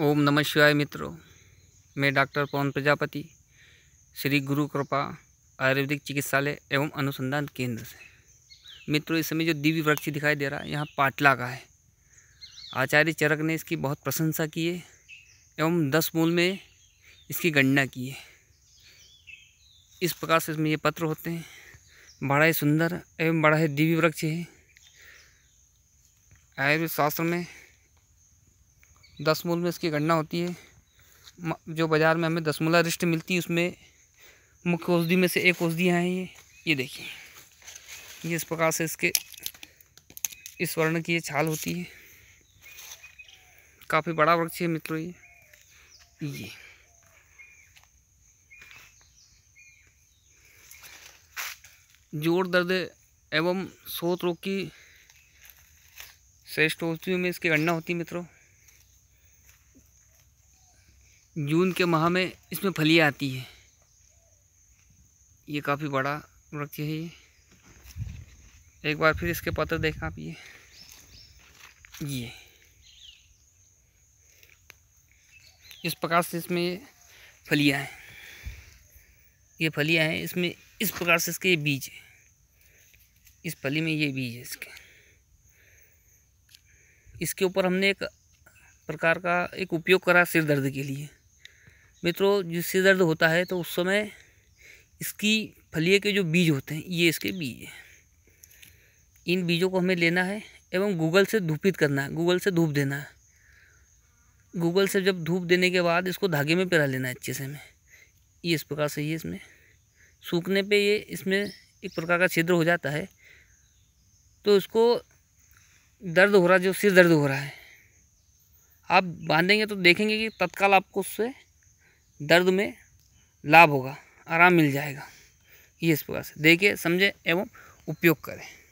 ओम नमः शिवाय मित्रों मैं डॉक्टर पवन प्रजापति श्री गुरु कृपा आयुर्वेदिक चिकित्सालय एवं अनुसंधान केंद्र से मित्रों इस समय जो दिव्य वृक्ष दिखाई दे रहा है यहाँ पाटला का है आचार्य चरक ने इसकी बहुत प्रशंसा की है एवं दस मूल में इसकी गणना की है इस प्रकार से इसमें ये पत्र होते हैं बड़ा ही सुंदर एवं बड़ा ही दिव्य वृक्ष है आयुर्वेद शास्त्र में दस मूल में इसकी गणना होती है जो बाज़ार में हमें दसमूला रिश्ते मिलती है उसमें मुख्य औषधि में से एक औषधियाँ हैं ये ये देखिए ये इस प्रकार से इसके इस वर्ण की ये छाल होती है काफ़ी बड़ा वृक्ष है मित्रों ये ये जोर दर्द एवं सोत रोग की श्रेष्ठ औषधियों में इसकी गणना होती है मित्रों जून के माह में इसमें फलियाँ आती हैं ये काफ़ी बड़ा वृक्ष है ये एक बार फिर इसके पत्र देखें आप ये ये इस प्रकार से इसमें ये फलियाँ हैं ये फलियाँ हैं इसमें इस प्रकार से इसके ये बीज है इस फली में ये बीज है इसके इसके ऊपर हमने एक प्रकार का एक उपयोग करा सिर दर्द के लिए मित्रों जिससे दर्द होता है तो उस समय इसकी फलिया के जो बीज होते हैं ये इसके बीज हैं इन बीजों को हमें लेना है एवं गूगल से धूपित करना है गूगल से धूप देना है गूगल से जब धूप देने के बाद इसको धागे में पिरा लेना है अच्छे से हमें ये इस प्रकार से ये इसमें सूखने पे ये इसमें एक प्रकार का छिद्र हो जाता है तो इसको दर्द हो रहा है जो सिर दर्द हो रहा है आप बांधेंगे तो देखेंगे कि तत्काल आपको उससे दर्द में लाभ होगा आराम मिल जाएगा ये इस प्रकार से देखिए समझे एवं उपयोग करें